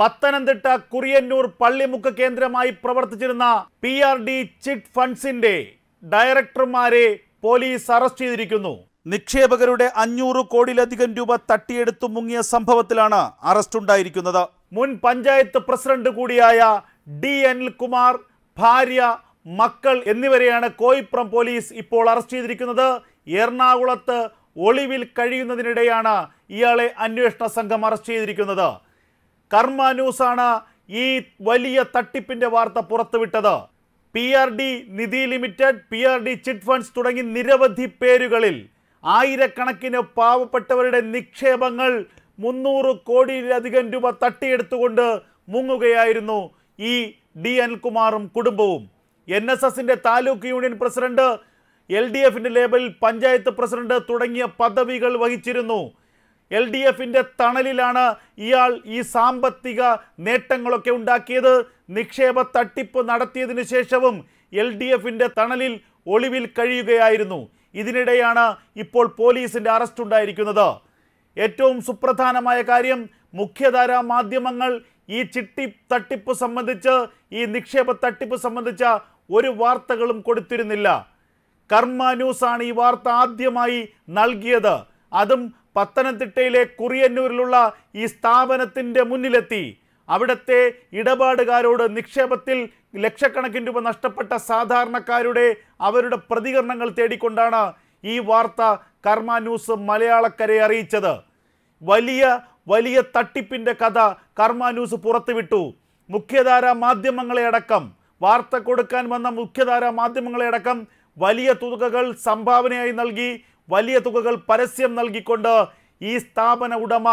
പത്തനംതിട്ട കുറിയന്നൂർ പള്ളിമുക്ക് കേന്ദ്രമായി പ്രവർത്തിച്ചിരുന്ന P R D chit ഫണ്ട്സിന്റെ ഡയറക്ടർമാരെ പോലീസ് അറസ്റ്റ് ചെയ്തിരിക്കുന്നു നിക്ഷേപകരുടെ അഞ്ഞൂറ് കോടിയിലധികം രൂപ തട്ടിയെടുത്തു മുങ്ങിയ സംഭവത്തിലാണ് അറസ്റ്റ് ഉണ്ടായിരിക്കുന്നത് മുൻ പഞ്ചായത്ത് പ്രസിഡന്റ് കൂടിയായ ഡി അനിൽകുമാർ ഭാര്യ മക്കൾ എന്നിവരെയാണ് കോയിപ്രം പോലീസ് ഇപ്പോൾ അറസ്റ്റ് ചെയ്തിരിക്കുന്നത് എറണാകുളത്ത് ഒളിവിൽ കഴിയുന്നതിനിടെയാണ് ഇയാളെ അന്വേഷണ സംഘം അറസ്റ്റ് ചെയ്തിരിക്കുന്നത് കർമ്മ ന്യൂസാണ് ഈ വലിയ തട്ടിപ്പിന്റെ വാർത്ത പുറത്തുവിട്ടത് P R D Nidhi limited P R D chit funds തുടങ്ങി നിരവധി പേരുകളിൽ ആയിരക്കണക്കിന് പാവപ്പെട്ടവരുടെ നിക്ഷേപങ്ങൾ മുന്നൂറ് കോടിയിലധികം രൂപ തട്ടിയെടുത്തുകൊണ്ട് മുങ്ങുകയായിരുന്നു ഈ ഡി അനിൽകുമാറും കുടുംബവും എൻ എസ് എസിൻ്റെ taluk union president L D എഫിൻ്റെ ലേബലിൽ പഞ്ചായത്ത് പ്രസിഡന്റ് തുടങ്ങിയ പദവികൾ വഹിച്ചിരുന്നു എൽ ഡി എഫിൻ്റെ തണലിലാണ് ഇയാൾ ഈ സാമ്പത്തിക നേട്ടങ്ങളൊക്കെ ഉണ്ടാക്കിയത് നിക്ഷേപ തട്ടിപ്പ് നടത്തിയതിനു ശേഷവും എൽ ഡി എഫിൻ്റെ തണലിൽ ഒളിവിൽ കഴിയുകയായിരുന്നു ഇതിനിടെയാണ് ഇപ്പോൾ പോലീസിൻ്റെ അറസ്റ്റ് ഉണ്ടായിരിക്കുന്നത് ഏറ്റവും സുപ്രധാനമായ കാര്യം മുഖ്യധാരാ മാധ്യമങ്ങൾ ഈ ചിട്ടി തട്ടിപ്പ് സംബന്ധിച്ച് ഈ നിക്ഷേപ തട്ടിപ്പ് സംബന്ധിച്ച ഒരു വാർത്തകളും കൊടുത്തിരുന്നില്ല കർമ്മ ന്യൂസാണ് ഈ വാർത്ത ആദ്യമായി നൽകിയത് അതും പത്തനംതിട്ടയിലെ കുറിയന്നൂരിലുള്ള ഈ സ്ഥാപനത്തിൻ്റെ മുന്നിലെത്തി അവിടുത്തെ ഇടപാടുകാരോട് നിക്ഷേപത്തിൽ ലക്ഷക്കണക്കിന് രൂപ നഷ്ടപ്പെട്ട സാധാരണക്കാരുടെ അവരുടെ പ്രതികരണങ്ങൾ തേടിക്കൊണ്ടാണ് ഈ വാർത്ത കർമ്മ ന്യൂസ് മലയാളക്കരെ അറിയിച്ചത് വലിയ വലിയ തട്ടിപ്പിൻ്റെ കഥ കർമ്മ ന്യൂസ് പുറത്തുവിട്ടു മുഖ്യധാര മാധ്യമങ്ങളെ അടക്കം വാർത്ത കൊടുക്കാൻ വന്ന മുഖ്യധാര മാധ്യമങ്ങളെ അടക്കം വലിയ തുകകൾ സംഭാവനയായി നൽകി വലിയ തുകകൾ പരസ്യം നൽകിക്കൊണ്ട് ഈ സ്ഥാപന ഉടമ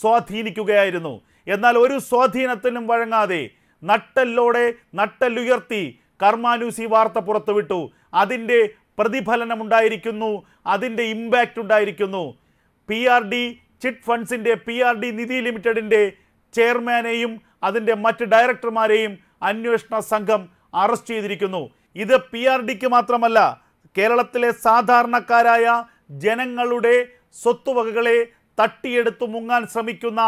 സ്വാധീനിക്കുകയായിരുന്നു എന്നാൽ ഒരു സ്വാധീനത്തിനും വഴങ്ങാതെ നട്ടല്ലോടെ നട്ടല്ലുയർത്തി കർമാനുസി വാർത്ത പുറത്തുവിട്ടു അതിൻ്റെ പ്രതിഫലനമുണ്ടായിരിക്കുന്നു അതിൻ്റെ ഇമ്പാക്റ്റ് ഉണ്ടായിരിക്കുന്നു പി ആർ ഡി ചിറ്റ് ഫണ്ട്സിൻ്റെ പി ആർ ഡി നിധി ലിമിറ്റഡിൻ്റെ ചെയർമാനെയും അതിൻ്റെ മറ്റ് ഡയറക്ടർമാരെയും അന്വേഷണ സംഘം അറസ്റ്റ് ചെയ്തിരിക്കുന്നു ഇത് പി ആർ ഡിക്ക് മാത്രമല്ല കേരളത്തിലെ സാധാരണക്കാരായ ജനങ്ങളുടെ സ്വത്തുവകകളെ തട്ടിയെടുത്തു മുങ്ങാൻ ശ്രമിക്കുന്ന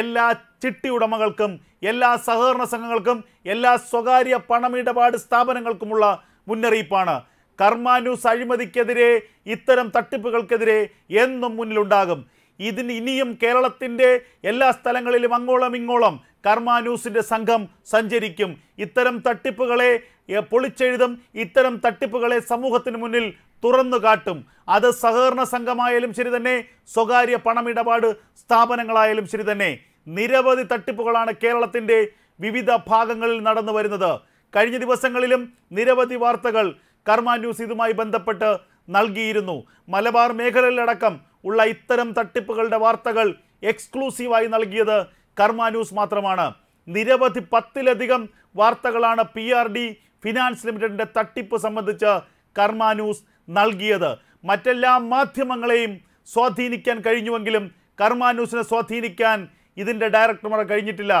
എല്ലാ ചിട്ടി ഉടമകൾക്കും എല്ലാ സഹകരണ സംഘങ്ങൾക്കും എല്ലാ സ്വകാര്യ പണമിടപാട് സ്ഥാപനങ്ങൾക്കുമുള്ള മുന്നറിയിപ്പാണ് കർമാന്യൂസ് അഴിമതിക്കെതിരെ ഇത്തരം തട്ടിപ്പുകൾക്കെതിരെ എന്നും മുന്നിലുണ്ടാകും ഇതിന് ഇനിയും കേരളത്തിൻ്റെ എല്ലാ സ്ഥലങ്ങളിലും അങ്ങോളം ഇങ്ങോളം കർമാന്യൂസിൻ്റെ സംഘം സഞ്ചരിക്കും ഇത്തരം തട്ടിപ്പുകളെ പൊളിച്ചെഴുതും ഇത്തരം തട്ടിപ്പുകളെ സമൂഹത്തിന് മുന്നിൽ തുറന്നു കാട്ടും അത് സഹകരണ സംഘമായാലും ശരി തന്നെ സ്വകാര്യ പണമിടപാട് സ്ഥാപനങ്ങളായാലും ശരി തന്നെ നിരവധി തട്ടിപ്പുകളാണ് കേരളത്തിൻ്റെ വിവിധ ഭാഗങ്ങളിൽ നടന്നു വരുന്നത് കഴിഞ്ഞ ദിവസങ്ങളിലും നിരവധി വാർത്തകൾ കർമ്മ ന്യൂസ് ഇതുമായി ബന്ധപ്പെട്ട് നൽകിയിരുന്നു മലബാർ മേഖലയിലടക്കം ഉള്ള ഇത്തരം തട്ടിപ്പുകളുടെ വാർത്തകൾ എക്സ്ക്ലൂസീവായി നൽകിയത് കർമ്മ ന്യൂസ് മാത്രമാണ് നിരവധി പത്തിലധികം വാർത്തകളാണ് പി ആർ ഡി ഫിനാൻസ് ലിമിറ്റഡിൻ്റെ തട്ടിപ്പ് സംബന്ധിച്ച് കർമ്മ ന്യൂസ് നൽകിയത് മറ്റെല്ലാ മാധ്യമങ്ങളെയും സ്വാധീനിക്കാൻ കഴിഞ്ഞുവെങ്കിലും കർമ്മ ന്യൂസിനെ സ്വാധീനിക്കാൻ ഇതിൻ്റെ ഡയറക്ടർമാർ കഴിഞ്ഞിട്ടില്ല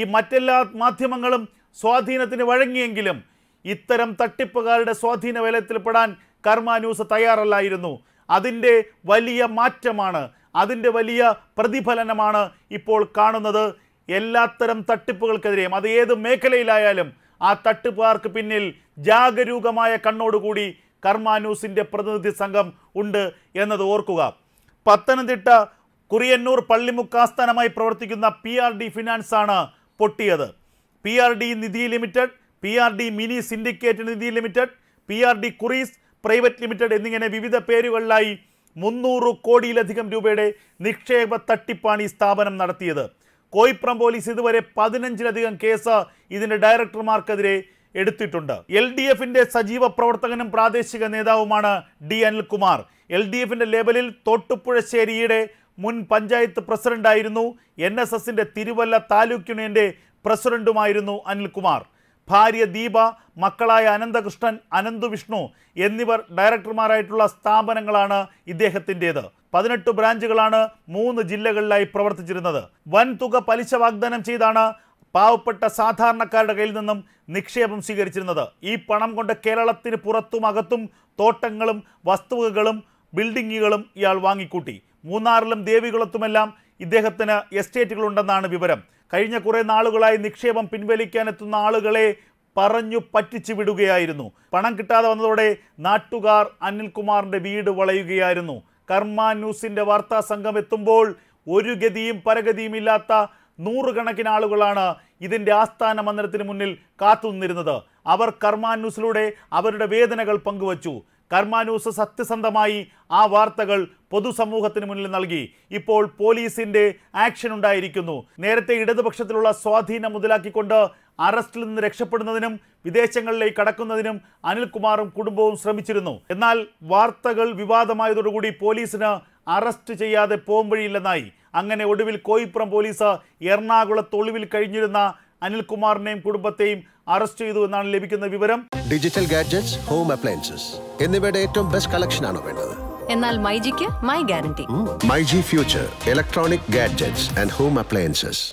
ഈ മറ്റെല്ലാ മാധ്യമങ്ങളും സ്വാധീനത്തിന് വഴങ്ങിയെങ്കിലും ഇത്തരം തട്ടിപ്പുകാരുടെ സ്വാധീന വലയത്തിൽപ്പെടാൻ കർമ്മ ന്യൂസ് തയ്യാറല്ലായിരുന്നു അതിൻ്റെ വലിയ മാറ്റമാണ് അതിൻ്റെ വലിയ പ്രതിഫലനമാണ് ഇപ്പോൾ കാണുന്നത് എല്ലാത്തരം തട്ടിപ്പുകൾക്കെതിരെയും അത് ഏത് മേഖലയിലായാലും ആ തട്ടിപ്പുകാർക്ക് പിന്നിൽ ജാഗരൂകമായ കണ്ണോടുകൂടി കർമ്മ ന്യൂസിൻ്റെ പ്രതിനിധി സംഘം ഉണ്ട് എന്നത് ഓർക്കുക പത്തനംതിട്ട കുറിയന്നൂർ പള്ളിമുക്ക് ആസ്ഥാനമായി പ്രവർത്തിക്കുന്ന പി ആർ ഡി ഫിനാൻസ് ആണ് പൊട്ടിയത് P R D Nidhi limited P R D mini syndicate Nidhi limited P R D Kuries private limited എന്നിങ്ങനെ വിവിധ പേരുകളിലായി മുന്നൂറ് കോടിയിലധികം രൂപയുടെ നിക്ഷേപ തട്ടിപ്പാണ് ഈ സ്ഥാപനം നടത്തിയത് കോയിപ്രം പോലീസ് ഇതുവരെ പതിനഞ്ചിലധികം കേസ് ഇതിൻ്റെ ഡയറക്ടർമാർക്കെതിരെ എടുത്തിട്ടുണ്ട് എൽ ഡി എഫിൻ്റെ സജീവ പ്രവർത്തകനും പ്രാദേശിക നേതാവുമാണ് ഡി അനിൽകുമാർ എൽ ഡി എഫിൻ്റെ ലേബലിൽ തോട്ടുപുഴശ്ശേരിയുടെ മുൻ പഞ്ചായത്ത് പ്രസിഡന്റായിരുന്നു എൻ എസ് എസിൻ്റെ തിരുവല്ല താലൂക്ക് യൂണിയൻ്റെ പ്രസിഡന്റുമായിരുന്നു അനിൽകുമാർ ഭാര്യ ദീപ മക്കളായ അനന്തകൃഷ്ണൻ അനന്തു വിഷ്ണു എന്നിവർ ഡയറക്ടർമാരായിട്ടുള്ള സ്ഥാപനങ്ങളാണ് ഇദ്ദേഹത്തിൻ്റേത് പതിനെട്ട് ബ്രാഞ്ചുകളാണ് മൂന്ന് ജില്ലകളിലായി പ്രവർത്തിച്ചിരുന്നത് വൻതുക പലിശ വാഗ്ദാനം ചെയ്താണ് പാവപ്പെട്ട സാധാരണക്കാരുടെ കയ്യിൽ നിന്നും നിക്ഷേപം സ്വീകരിച്ചിരുന്നത് ഈ പണം കൊണ്ട് കേരളത്തിന് പുറത്തും അകത്തും തോട്ടങ്ങളും വസ്തുവകകളും ബിൽഡിങ്ങുകളും ഇയാൾ വാങ്ങിക്കൂട്ടി മൂന്നാറിലും ദേവികുളത്തുമെല്ലാം ഇദ്ദേഹത്തിന് എസ്റ്റേറ്റുകളുണ്ടെന്നാണ് വിവരം കഴിഞ്ഞ കുറേ നാളുകളായി നിക്ഷേപം പിൻവലിക്കാനെത്തുന്ന ആളുകളെ പറഞ്ഞു പറ്റിച്ചു വിടുകയായിരുന്നു പണം കിട്ടാതെ വന്നതോടെ നാട്ടുകാർ അനിൽകുമാറിൻ്റെ വീട് വളയുകയായിരുന്നു കർമ്മ ന്യൂസിൻ്റെ വാർത്താ സംഘം എത്തുമ്പോൾ ഒരു ഗതിയും പരഗതിയും ഇല്ലാത്ത നൂറുകണക്കിന് ആളുകളാണ് ഇതിൻ്റെ ആസ്ഥാന മന്ദിരത്തിന് മുന്നിൽ കാത്തുനിന്നിരുന്നത് അവർ കർമാന്യൂസിലൂടെ അവരുടെ വേദനകൾ പങ്കുവച്ചു കർമാനൂസ് സത്യസന്ധമായി ആ വാർത്തകൾ പൊതുസമൂഹത്തിന് മുന്നിൽ നൽകി ഇപ്പോൾ പോലീസിന്റെ ആക്ഷൻ ഉണ്ടായിരിക്കുന്നു നേരത്തെ ഇടതുപക്ഷത്തിലുള്ള സ്വാധീനം മുതലാക്കിക്കൊണ്ട് അറസ്റ്റിൽ നിന്ന് രക്ഷപ്പെടുന്നതിനും വിദേശങ്ങളിലേക്ക് കടക്കുന്നതിനും അനിൽകുമാറും കുടുംബവും ശ്രമിച്ചിരുന്നു എന്നാൽ വാർത്തകൾ വിവാദമായതോടുകൂടി പോലീസിന് അറസ്റ്റ് ചെയ്യാതെ പോകും വഴിയില്ലെന്നായി അങ്ങനെ ഒടുവിൽ കോയിപ്പുറം പോലീസ് എറണാകുളത്തൊളിവിൽ കഴിഞ്ഞിരുന്ന അനിൽകുമാറിനെയും കുടുംബത്തെയും അറസ്റ്റ് ചെയ്തു എന്നാണ് ലഭിക്കുന്ന വിവരം ഡിജിറ്റൽ ഗാഡ്ജറ്റ്സ് ഹോം അപ്ലയൻസസ് എന്നിവയുടെ ഏറ്റവും ബെസ്റ്റ് കളക്ഷൻ ആണ് വേണ്ടത് എന്നാൽ മൈജിക്ക് my guarantee myG future electronic gadgets and home appliances